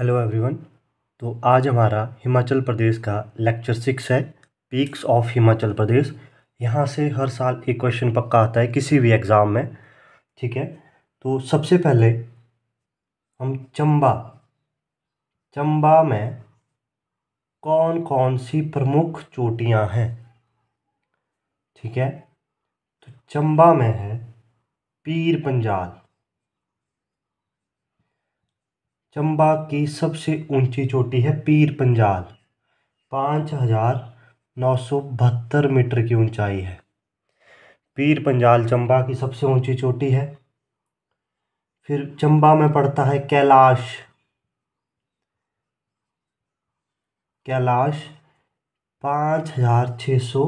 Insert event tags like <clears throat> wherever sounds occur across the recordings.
hello everyone तो आज हमारा हिमाचल प्रदेश का लेक्चर सिक्स है पीक्स ऑफ हिमाचल प्रदेश यहाँ से हर साल एक क्वेश्चन पक्का आता है किसी भी एग्ज़ाम में ठीक है तो सबसे पहले हम चंबा चंबा में कौन कौन सी प्रमुख चोटियाँ हैं ठीक है तो चंबा में है पीर पंजाल चंबा की सबसे ऊंची चोटी है पीर पंजाल पाँच हज़ार नौ सौ बहत्तर मीटर की ऊंचाई है पीर पंजाल चंबा की सबसे ऊंची चोटी है फिर चंबा में पड़ता है कैलाश कैलाश पाँच हज़ार छः सौ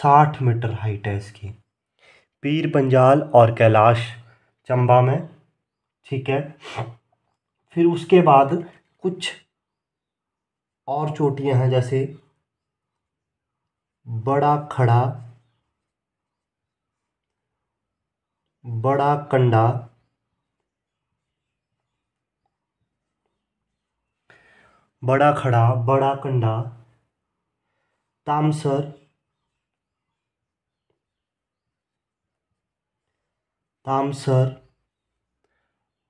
साठ मीटर हाइट है इसकी पीर पंजाल और कैलाश चंबा में ठीक है फिर उसके बाद कुछ और चोटियां हैं जैसे बड़ा खड़ा बड़ा कंडा बड़ा खड़ा बड़ा कंडा तामसर तामसर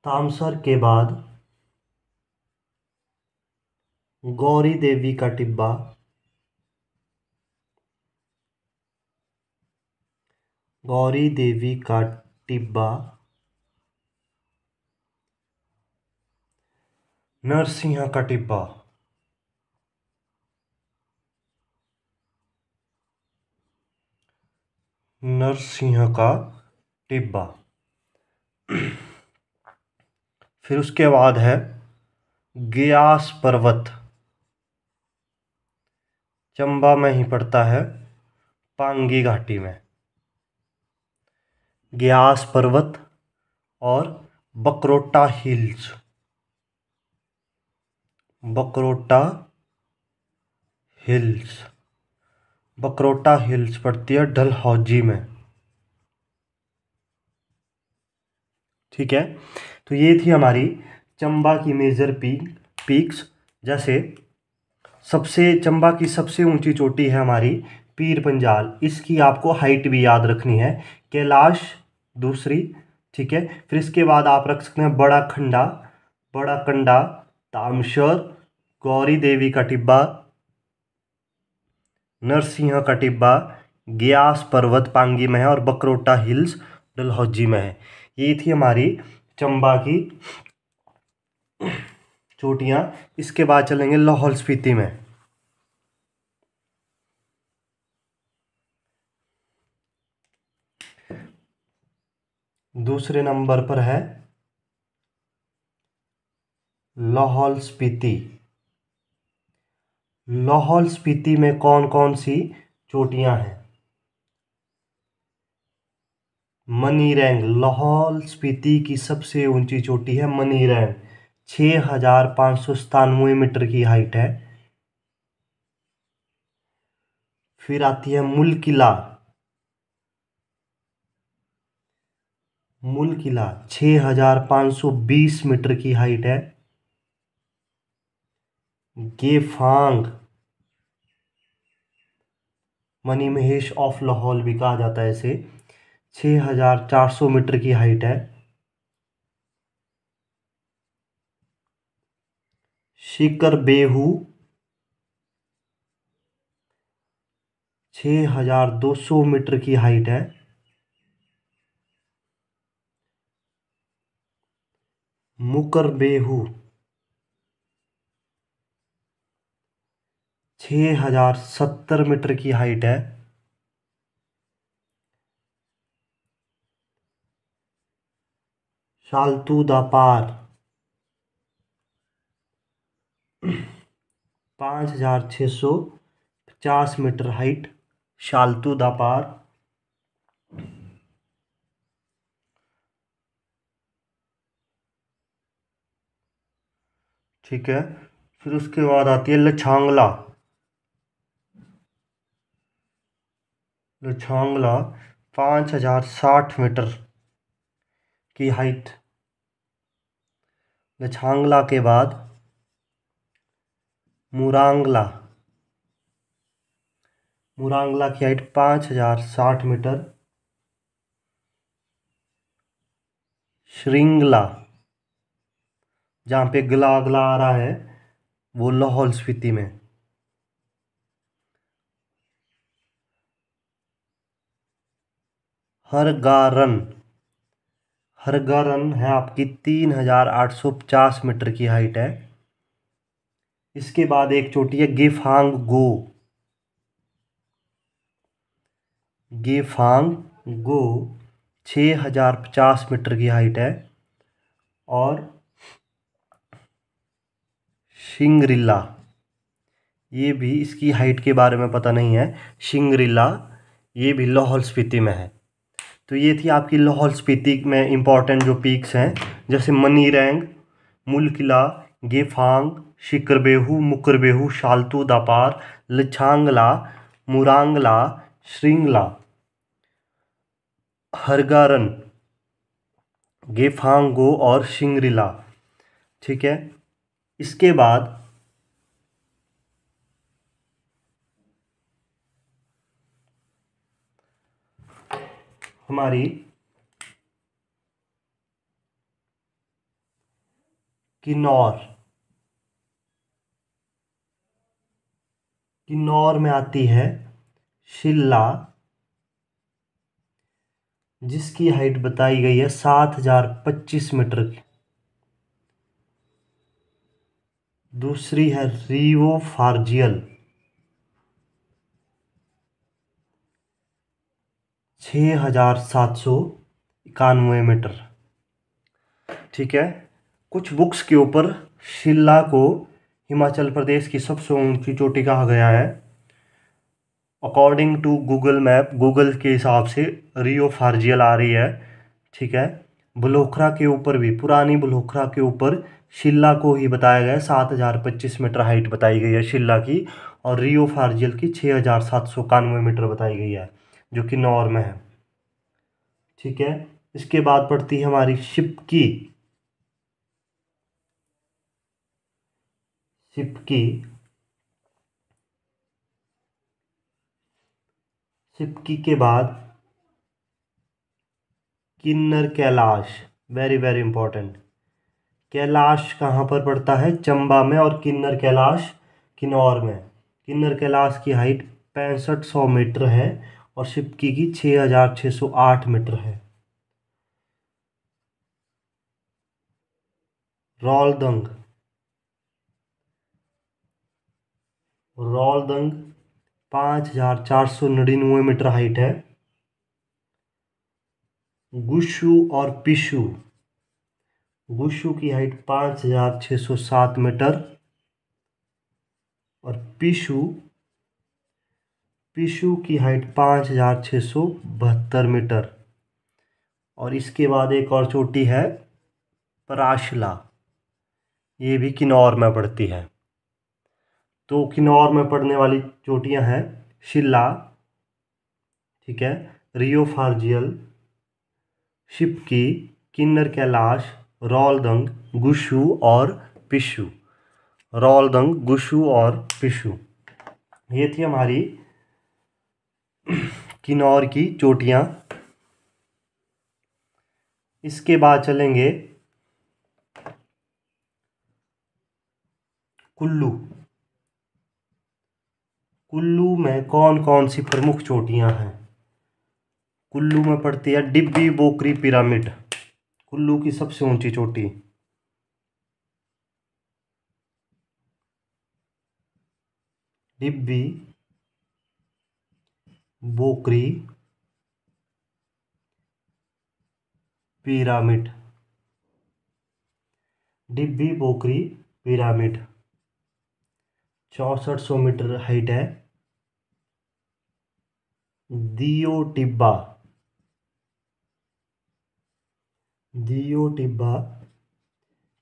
तामसर के बाद गौरी देवी का टिब्बा गौरी देवी का टिब्बा नरसिंह का टिब्बा नरसिंह का टिब्बा फिर उसके बाद है ग्यास पर्वत चंबा में ही पड़ता है पांगी घाटी में ग्यास पर्वत और Bakrota hills Bakrota hills Bakrota hills पड़ती है डलहौजी में ठीक है तो ये थी हमारी चंबा की मेजर पीक पीक्स जैसे सबसे चंबा की सबसे ऊंची चोटी है हमारी पीर पंजाल इसकी आपको हाइट भी याद रखनी है कैलाश दूसरी ठीक है फिर इसके बाद आप रख सकते हैं बड़ा खंडा बड़ा कंडा तामशर गौरी देवी का टिब्बा नरसिंह का टिब्बा ग्यास पर्वत पांगी में है और बकरोटा हिल्स डलहौजी में है ये थी हमारी चंबा की चोटियाँ इसके बाद चलेंगे लाहौल स्पीति में दूसरे नंबर पर है लाहौल स्पीति लाहौल स्पीति में कौन कौन सी चोटियां हैं मनी रैंग लाहौल स्पीति की सबसे ऊंची चोटी है मनी रैंग छः हज़ार पाँच सौ सतानवे मीटर की हाइट है फिर आती है मूल किला मूल किला छः हजार पांच सौ बीस मीटर की हाइट है गेफांग मनी महेश ऑफ लाहौल भी कहा जाता है इसे छ हजार चार सौ मीटर की हाइट है सीकर बेहू छ हज़ार दो सौ मीटर की हाइट है मुकर बेहू छ हज़ार सत्तर मीटर की हाइट है शालतू दापार पाँच हज़ार छः सौ पचास मीटर हाइट शालतू दापार ठीक है फिर उसके बाद आती है लछांगला लछांगला पाँच हजार साठ मीटर की हाइट लछांगला के बाद मुरांगला मुरांगला की हाइट पाँच हजार साठ मीटर श्रृंगला जहाँ पे गला अगला आ रहा है वो लाहौल स्पीति में हरगारन हरगारन है आपकी तीन हजार आठ सौ पचास मीटर की हाइट है इसके बाद एक चोटी है गेफांग गो गेफांग गो छः हज़ार पचास मीटर की हाइट है और शिंगरिल्ला ये भी इसकी हाइट के बारे में पता नहीं है शिंगरिल्ला ये भी लाहौल स्पीति में है तो ये थी आपकी लाहौल स्पीति में इम्पॉर्टेंट जो पीक्स हैं जैसे मनी रैंग मुल किला गेफांग शिकरबेहू मुकरबेहू शालतू दापार लछांगला मुरांगला श्रृंगला हरगारन गेफांगो और शिंगरिला ठीक है इसके बाद हमारी किन्नौर किन्नौर में आती है शिल्ला जिसकी हाइट बताई गई है सात हजार पच्चीस मीटर की दूसरी है रिवो फार्जियल छ हजार सात सौ इक्यानवे मीटर ठीक है कुछ बुक्स के ऊपर शिल्ला को हिमाचल प्रदेश की सबसे ऊंची चोटी कहा गया है according to Google map Google के हिसाब से रियो फार्जियल आ रही है ठीक है बलोखरा के ऊपर भी पुरानी बलोखरा के ऊपर शिल्ला को ही बताया गया सात हज़ार पच्चीस मीटर हाइट बताई गई है शिल्ला की और रियो फार्जियल की छः हज़ार सात सौ इक्यानवे मीटर बताई गई है जो कि नॉर्म है ठीक है इसके बाद पड़ती है हमारी शिप की शिफ्ट की शिफ्ट की के बाद Kinner Kailash very very important Kailash कहाँ पर पड़ता है चंबा में और किन्नर कैलाश किन्नौर में किन्नर कैलाश की हाइट पैंसठ सौ मीटर है और शिपकी की छः हज़ार छः सौ आठ मीटर है रोलदंग दंग पाँच हज़ार चार सौ नड़िनवे मीटर हाइट है गुशु और पिशु गुशु की हाइट पाँच हज़ार छः सौ सात मीटर और पिशु पिशु की हाइट पाँच हज़ार छः सौ बहत्तर मीटर और इसके बाद एक और चोटी है पराशला ये भी किन्नौर में पड़ती है तो किन्नौर में पड़ने वाली चोटियां हैं शिला ठीक है रियो फार्जियल शिपकी किन्नर कैलाश रौलदंग गुशु और पिशु रौलदंग गुशु और पिशु ये थी हमारी किन्नौर की चोटियां इसके बाद चलेंगे कुल्लू कुल्लू में कौन कौन सी प्रमुख चोटियां हैं कुल्लू में पड़ती है डिब्बी बोकरी पिरामिड कुल्लू की सबसे ऊंची चोटी डिब्बी बोकरी पिरामिड डिब्बी बोकरी पिरामिड चौंसठ सौ मीटर हाइट है दियो टिब्बा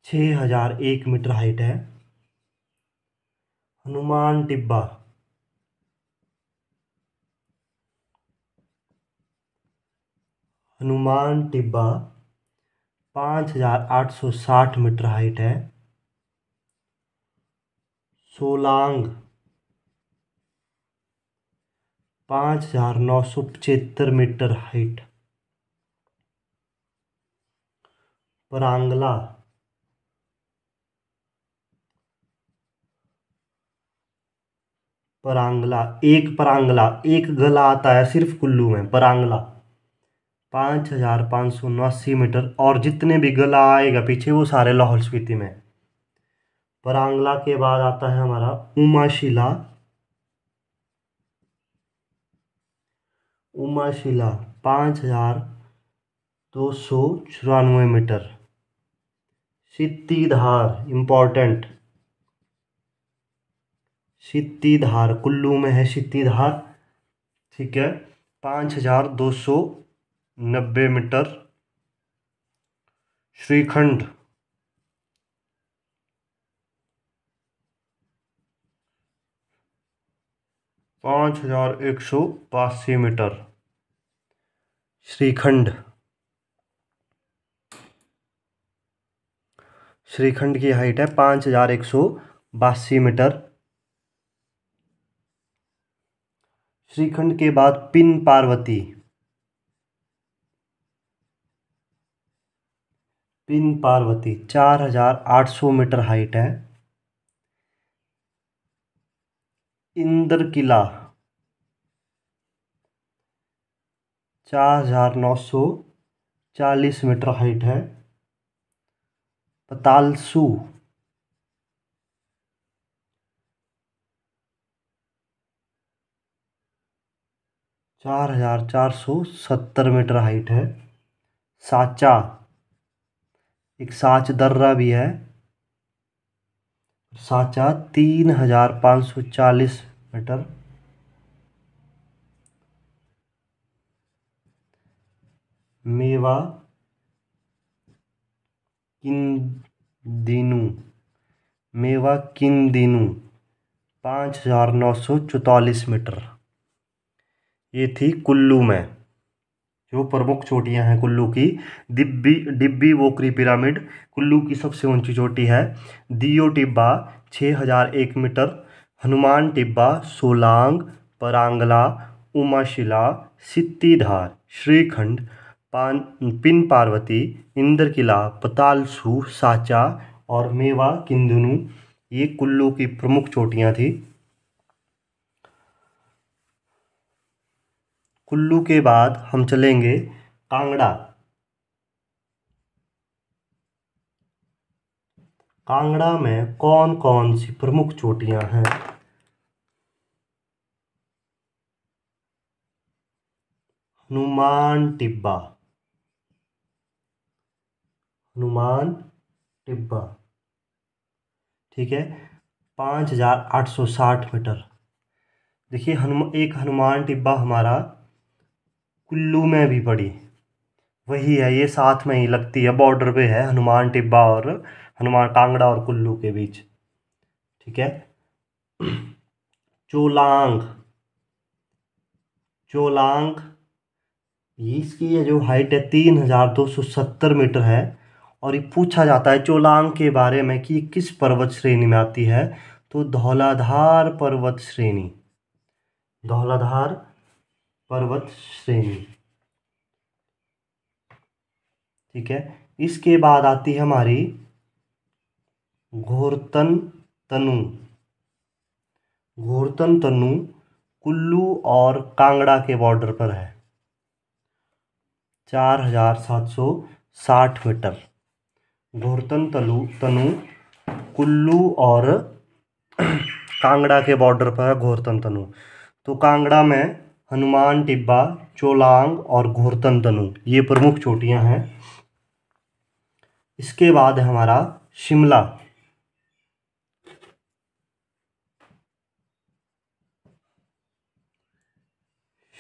छः हजार एक मीटर हाइट है हनुमान टिब्बा हनुमान टिब्बा पाँच हजार आठ सौ साठ मीटर हाइट है सोलांग पाँच हजार नौ सौ पचहत्तर मीटर हाइट परांगला परांगला एक परांगला एक गला आता है सिर्फ कुल्लू में परांगला पाँच हजार पाँच सौ उनासी मीटर और जितने भी गला आएगा पीछे वो सारे लाहौल स्पीति में परांगला के बाद आता है हमारा उमाशिला उमाशिला पाँच हज़ार दो सौ चौरानवे मीटर सिद्धिधार इम्पोर्टेंट सिद्धिधार कुल्लू में है सिद्धिधार ठीक है पाँच हज़ार दो सौ नब्बे मीटर श्रीखंड पाँच हजार एक सौ बासी मीटर श्रीखंड श्रीखंड की हाइट है पाँच हजार एक सौ बासी मीटर श्रीखंड के बाद पिन पार्वती पिन पार्वती चार हजार आठ सौ मीटर हाइट है इंद्र किला चार हजार नौ सौ चालीस मीटर हाइट है पतालसू चार हजार चार सौ सत्तर मीटर हाइट है साचा एक साच दर्रा भी है साचा तीन हजार पाँच सौ चालीस मीटर मेवा दिनू मेवा दिनू पाँच हजार नौ सौ चौतालीस मीटर ये थी कुल्लू में जो प्रमुख चोटियां हैं कुल्लू की दिब्बी डिब्बी वोकरी पिरामिड कुल्लू की सबसे ऊंची चोटी है दियो टिब्बा छः हज़ार एक मीटर हनुमान टिब्बा सोलांग परांगला उमाशिला सित्तीधार श्रीखंड पान पिन पार्वती इंद्र किला पतालसू साचा और मेवा किंदुनू ये कुल्लू की प्रमुख चोटियाँ थी कुल्लू के बाद हम चलेंगे कांगड़ा कांगड़ा में कौन कौन सी प्रमुख चोटियां हैं हनुमान टिब्बा हनुमान टिब्बा ठीक है पाँच हजार आठ सौ साठ मीटर देखिए हनुमान एक हनुमान टिब्बा हमारा कुल्लू में भी पड़ी वही है ये साथ में ही लगती है बॉर्डर पे है हनुमान टिब्बा और हनुमान कांगड़ा और कुल्लू के बीच ठीक है चोलांग चोलांग इसकी ये जो हाइट है तीन हजार दो सौ सत्तर मीटर है और ये पूछा जाता है चोलांग के बारे में कि किस पर्वत श्रेणी में आती है तो धौलाधार पर्वत श्रेणी धौलाधार पर्वत श्रेणी ठीक है इसके बाद आती है हमारी घोरतन तनु घोरतन तनु कुल्लू और कांगड़ा के बॉर्डर पर है चार हजार सात सौ साठ मीटर घोरतन तलु तनु कुल्लू और <clears throat> कांगड़ा के बॉर्डर पर है घोरतन तनु तो कांगड़ा में हनुमान टिब्बा चोलांग और घोरतन तनु ये प्रमुख चोटियां हैं इसके बाद है हमारा शिमला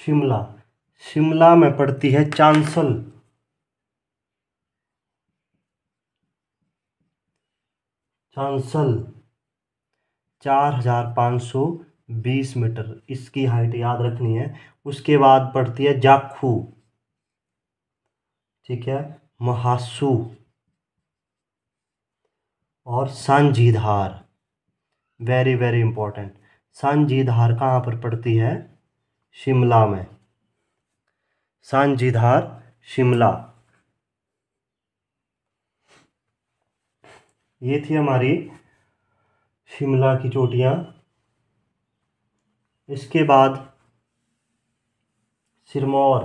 शिमला शिमला में पड़ती है चांसल चांसल चार हजार पाँच सौ बीस मीटर इसकी हाइट याद रखनी है उसके बाद पड़ती है जाखू ठीक है महासू और Sanjhidhar very very important Sanjhidhar कहाँ पर पड़ती है शिमला में सांझीधार शिमला ये थी हमारी शिमला की चोटियाँ इसके बाद सिरमौर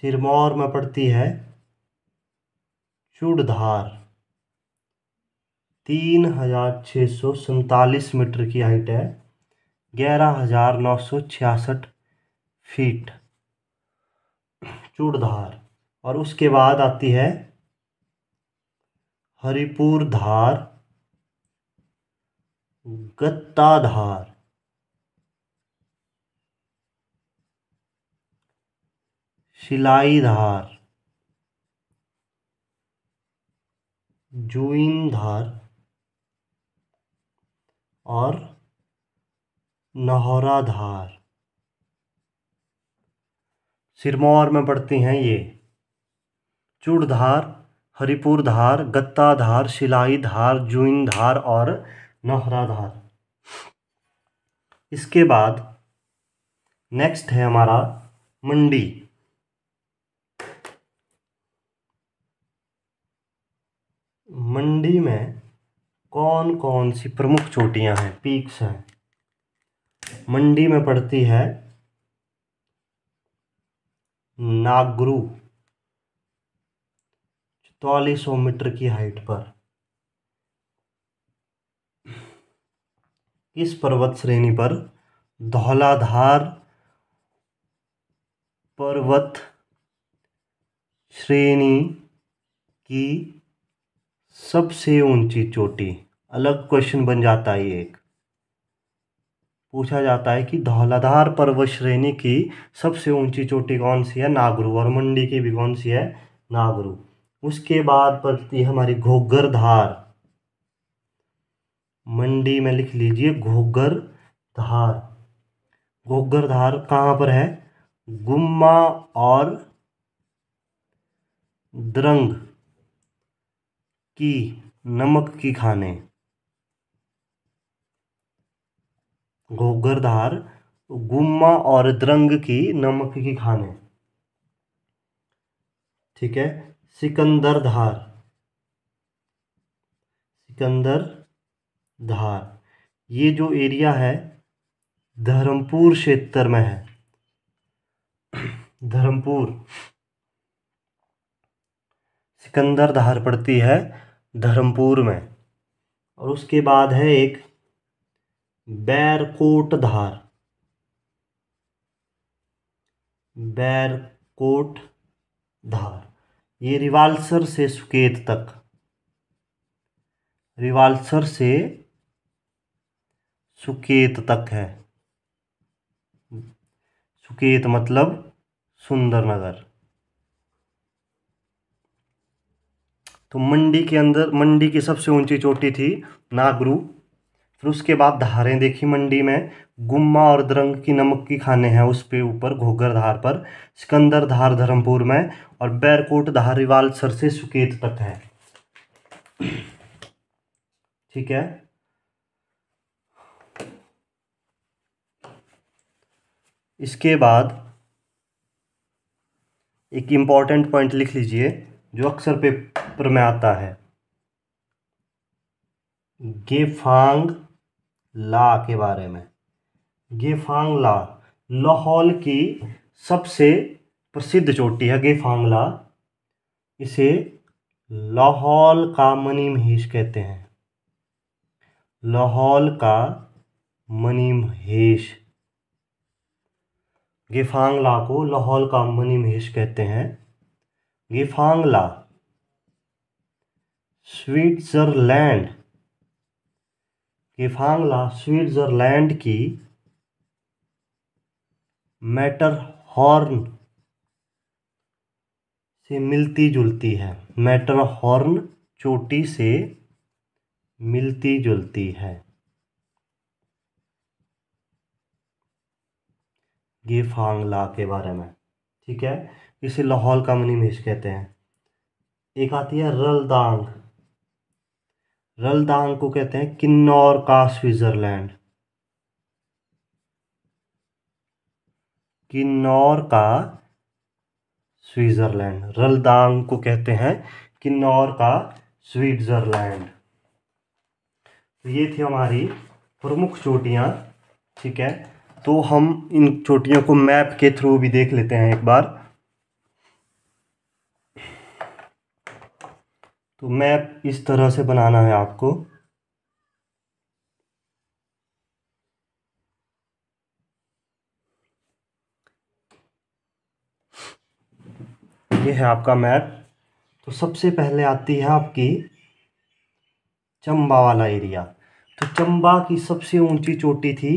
सिरमौर में पड़ती है चूड़धार तीन हजार छः सौ सैतालीस मीटर की हाइट है ग्यारह हजार नौ सौ छियासठ फीट चूड़धार और उसके बाद आती है हरिपुर धार गत्ता धार सिलाई धार जुइन धार और नहौरा धार सिरमौर में पड़ती हैं ये चूड़धार हरिपुर धार गत्ता धार शिलाई धार जुइन धार और नौहरा धार इसके बाद नेक्स्ट है हमारा मंडी मंडी में कौन कौन सी प्रमुख चोटियां हैं पीक्स हैं मंडी में पड़ती है नागरू चौलीस सौ मीटर की हाइट पर इस पर्वत श्रेणी पर धौलाधार पर्वत श्रेणी की सबसे ऊंची चोटी अलग क्वेश्चन बन जाता है एक पूछा जाता है कि धौलाधार पर्वत श्रेणी की सबसे ऊंची चोटी कौन सी है नागरू और मंडी की भी कौन सी है नागरू उसके बाद पड़ती है हमारी घोगर धार मंडी में लिख लीजिए घोगर धार घोगर धार कहाँ पर है गुम्मा और द्रंग की नमक की खाने घोगर धार गुम्मा और द्रंग की नमक की खाने ठीक है सिकंदर धार सिकंदर धार ये जो एरिया है धर्मपुर क्षेत्र में है धर्मपुर सिकंदर धार पड़ती है धर्मपुर में और उसके बाद है एक बैरकोट धार बैरकोट धार ये रिवाल्सर से सुकेत तक रिवाल्सर से सुकेत तक है सुकेत मतलब सुंदर नगर तो मंडी के अंदर मंडी की सबसे ऊंची चोटी थी नागरू फिर उसके बाद धारें देखी मंडी में गुम्मा और द्रंग की नमक की खाने हैं उस पे ऊपर घोघर धार पर सिकंदर धार धर्मपुर में और बैरकोट धारीवाल सर से सुकेत तक है ठीक है इसके बाद एक इम्पॉर्टेंट पॉइंट लिख लीजिए जो अक्सर पेपर में आता है गेफांग ला के बारे में गेफांग ला लाहौल की सबसे प्रसिद्ध चोटी है गेफांग ला इसे लाहौल का मनी महेश कहते हैं लाहौल का मनी महेश गेफांग ला को लाहौल का मनी महेश कहते हैं गेफांग ला स्विट्जरलैंड केफांगला स्विट्जरलैंड की मैटरहॉर्न से मिलती जुलती है मैटरहॉर्न चोटी से मिलती जुलती है गेफांगला के बारे में ठीक है इसे लाहौल का मनी मेज कहते हैं एक आती है रलदांग रलदांग को कहते हैं किन्नौर का स्विट्ज़रलैंड किन्नौर का स्विट्ज़रलैंड रलदांग को कहते हैं किन्नौर का स्विट्ज़रलैंड तो ये थी हमारी प्रमुख चोटियाँ ठीक है तो हम इन चोटियों को मैप के थ्रू भी देख लेते हैं एक बार तो मैप इस तरह से बनाना है आपको ये है आपका मैप तो सबसे पहले आती है आपकी चंबा वाला एरिया तो चंबा की सबसे ऊंची चोटी थी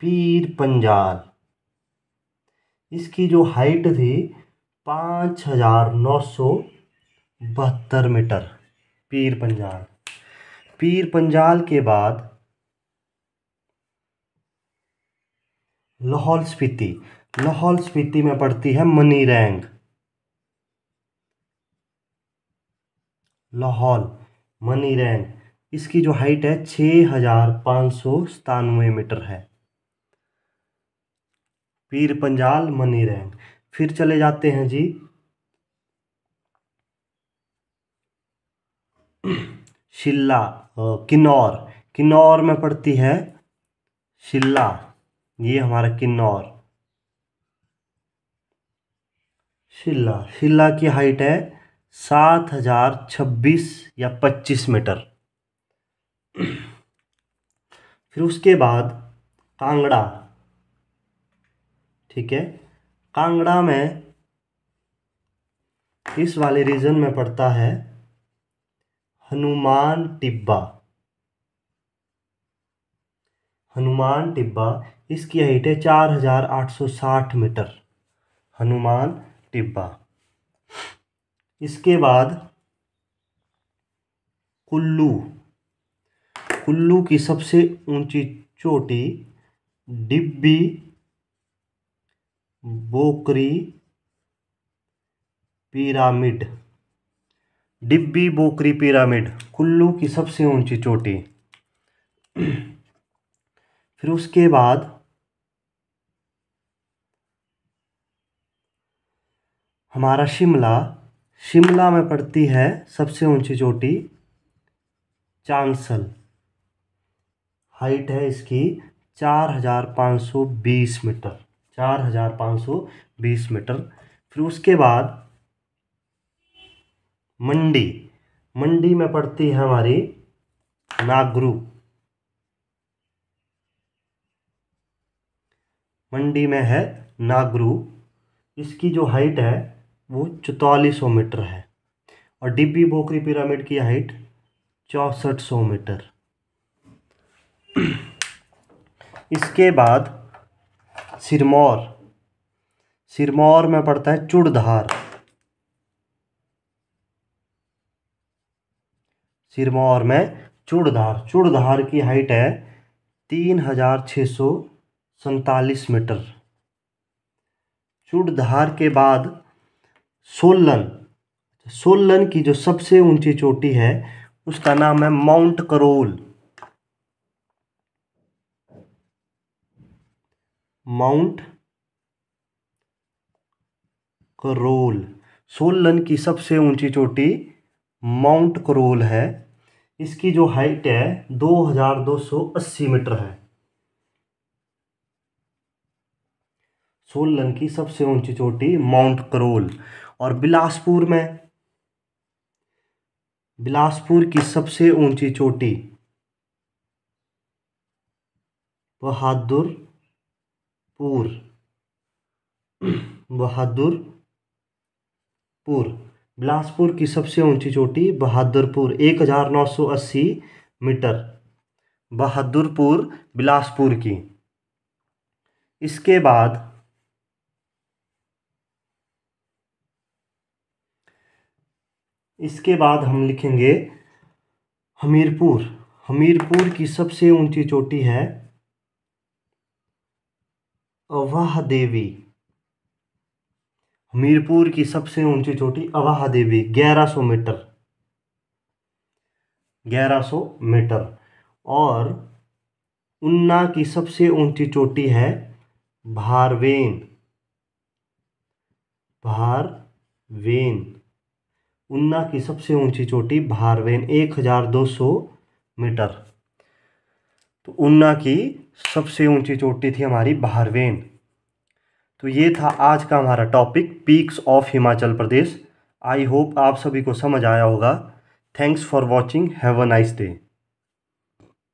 पीर पंजाल इसकी जो हाइट थी पाँच हज़ार नौ सौ बहत्तर मीटर पीर पंजाल पीर पंजाल के बाद लाहौल स्पीति लाहौल स्पीति में पड़ती है मनी रैंग लाहौल मनी रैंग इसकी जो हाइट है छः हज़ार पाँच सौ सतानवे मीटर है पीर पंजाल मनी रैंग फिर चले जाते हैं जी शिल्ला किन्नौर किन्नौर में पड़ती है शिल्ला ये हमारा किन्नौर शिल्ला शिल्ला की हाइट है सात हजार छब्बीस या पच्चीस मीटर फिर उसके बाद कांगड़ा ठीक है कांगड़ा में इस वाले रीजन में पड़ता है हनुमान टिब्बा हनुमान टिब्बा इसकी हाइट है चार हजार आठ सौ साठ मीटर हनुमान टिब्बा इसके बाद कुल्लू कुल्लू की सबसे ऊंची चोटी डिब्बी बोकरी पिरामिड डिब्बी बोकरी पिरामिड कुल्लू की सबसे ऊंची चोटी फिर उसके बाद हमारा शिमला शिमला में पड़ती है सबसे ऊंची चोटी चांसल हाइट है इसकी चार हजार पाँच सौ बीस मीटर चार हज़ार पाँच सौ बीस मीटर फिर उसके बाद मंडी मंडी में पड़ती है हमारी नागरू मंडी में है नागरू इसकी जो हाइट है वो चौतालीस सौ मीटर है और डिब्बी बोकरी पिरामिड की हाइट चौंसठ सौ मीटर इसके बाद सिरमौर सिरमौर में पड़ता है चुड़धार सिरमौर में चूड़धार चूड़धार की हाइट है तीन हजार छ सौ सैतालीस मीटर चूड़धार के बाद सोलन सोलन की जो सबसे ऊंची चोटी है उसका नाम है माउंट करोल माउंट करोल सोलन की सबसे ऊंची चोटी माउंट करोल है इसकी जो हाइट है 2280 मीटर है सोलन की सबसे ऊंची चोटी माउंट करोल और बिलासपुर में बिलासपुर की सबसे ऊंची चोटी बहादुर पुर बहादुरपुर बिलासपुर की सबसे ऊंची चोटी बहादुरपुर 1980 मीटर बहादुरपुर बिलासपुर की इसके बाद इसके बाद हम लिखेंगे हमीरपुर हमीरपुर की सबसे ऊंची चोटी है अवाह देवी हमीरपुर की सबसे ऊंची चोटी अवाह देवी 1100 मीटर 1100 मीटर और उन्ना की सबसे ऊंची चोटी है भारवेन भारवेन उन्ना की सबसे ऊंची चोटी भारवेन 1200 मीटर तो उन्ना की सबसे ऊंची चोटी थी हमारी बाहरवेन तो ये था आज का हमारा topic peaks of Himachal Pradesh I hope आप सभी को समझ आया होगा thanks for watching have a nice day